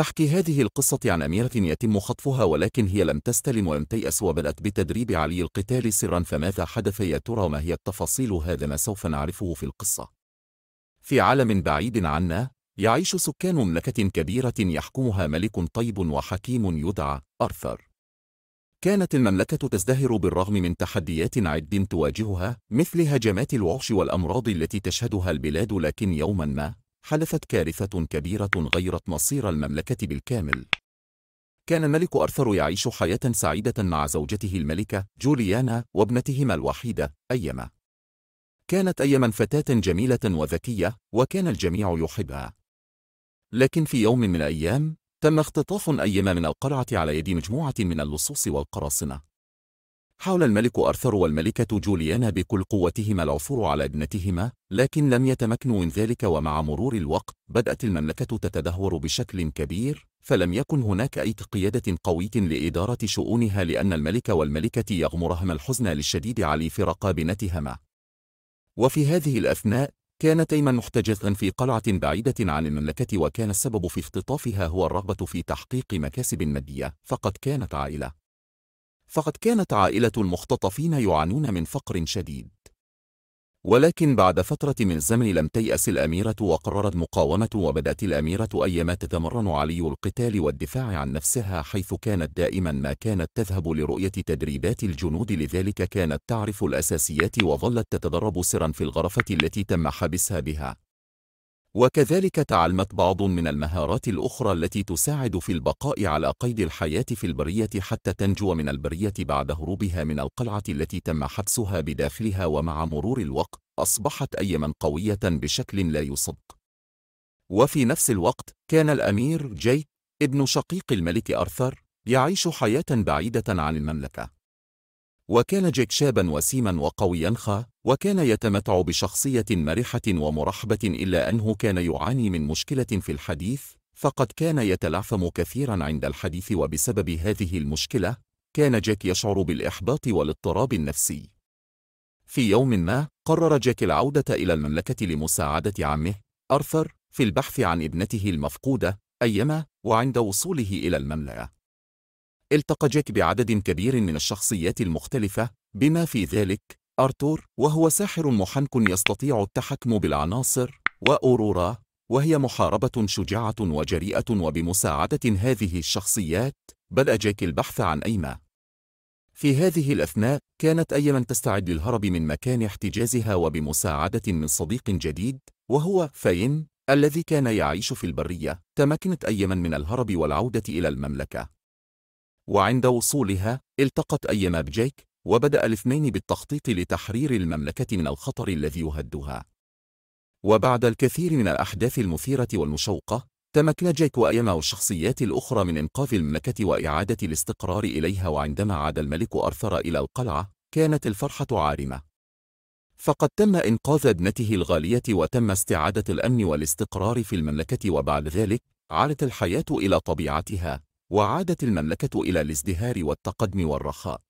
تحكي هذه القصة عن أميرة يتم خطفها ولكن هي لم تستلم ولم تيأس وبدأت بتدريب علي القتال سرا فماذا حدث يا ترى ما هي التفاصيل هذا ما سوف نعرفه في القصة في عالم بعيد عنا يعيش سكان مملكة كبيرة يحكمها ملك طيب وحكيم يدعى أرثر كانت المملكة تزدهر بالرغم من تحديات عد تواجهها مثل هجمات الوحش والأمراض التي تشهدها البلاد لكن يوما ما حدثت كارثة كبيرة غيرت مصير المملكة بالكامل كان الملك أرثر يعيش حياة سعيدة مع زوجته الملكة جوليانا وابنتهما الوحيدة أيما كانت أيما فتاة جميلة وذكية وكان الجميع يحبها لكن في يوم من الأيام تم اختطاف أيما من القلعة على يد مجموعة من اللصوص والقراصنة حاول الملك أرثر والملكة جوليانا بكل قوتهما العثور على ابنتهما لكن لم يتمكنوا من ذلك ومع مرور الوقت بدأت المملكة تتدهور بشكل كبير فلم يكن هناك أي قيادة قوية لإدارة شؤونها لأن الملك والملكة يغمرهما الحزن للشديد على فراق بنتهما وفي هذه الأثناء كان أيمن محتجزا في قلعة بعيدة عن المملكة وكان السبب في اختطافها هو الرغبة في تحقيق مكاسب مادية فقد كانت عائلة فقد كانت عائلة المختطفين يعانون من فقر شديد ولكن بعد فترة من الزمن لم تيأس الأميرة وقررت مقاومة وبدأت الأميرة أيما تتمرن علي القتال والدفاع عن نفسها حيث كانت دائما ما كانت تذهب لرؤية تدريبات الجنود لذلك كانت تعرف الأساسيات وظلت تتدرب سرا في الغرفة التي تم حبسها بها وكذلك تعلمت بعض من المهارات الأخرى التي تساعد في البقاء على قيد الحياة في البرية حتى تنجو من البرية بعد هروبها من القلعة التي تم حبسها بداخلها ومع مرور الوقت أصبحت أيما قوية بشكل لا يصدق وفي نفس الوقت كان الأمير جي ابن شقيق الملك أرثر يعيش حياة بعيدة عن المملكة وكان جيك شابا وسيما وقويا خا وكان يتمتع بشخصية مرحة ومرحبة إلا أنه كان يعاني من مشكلة في الحديث فقد كان يتلعثم كثيرا عند الحديث وبسبب هذه المشكلة كان جاك يشعر بالإحباط والاضطراب النفسي في يوم ما قرر جاك العودة إلى المملكة لمساعدة عمه أرثر في البحث عن ابنته المفقودة أيما وعند وصوله إلى المملكة التقى جاك بعدد كبير من الشخصيات المختلفة بما في ذلك أرتور وهو ساحر محنك يستطيع التحكم بالعناصر وأورورا وهي محاربة شجاعة وجريئة وبمساعدة هذه الشخصيات بلأجك البحث عن أيما في هذه الأثناء كانت أيما تستعد للهرب من مكان احتجازها وبمساعدة من صديق جديد وهو فاين الذي كان يعيش في البرية تمكنت أيما من الهرب والعودة إلى المملكة وعند وصولها التقت أيما بجيك وبدأ الاثنين بالتخطيط لتحرير المملكة من الخطر الذي يهدها وبعد الكثير من الأحداث المثيرة والمشوقة تمكن جيك وأيما والشخصيات الأخرى من إنقاذ المملكة وإعادة الاستقرار إليها وعندما عاد الملك أرثر إلى القلعة كانت الفرحة عارمة فقد تم إنقاذ ابنته الغالية وتم استعادة الأمن والاستقرار في المملكة وبعد ذلك عادت الحياة إلى طبيعتها وعادت المملكة إلى الازدهار والتقدم والرخاء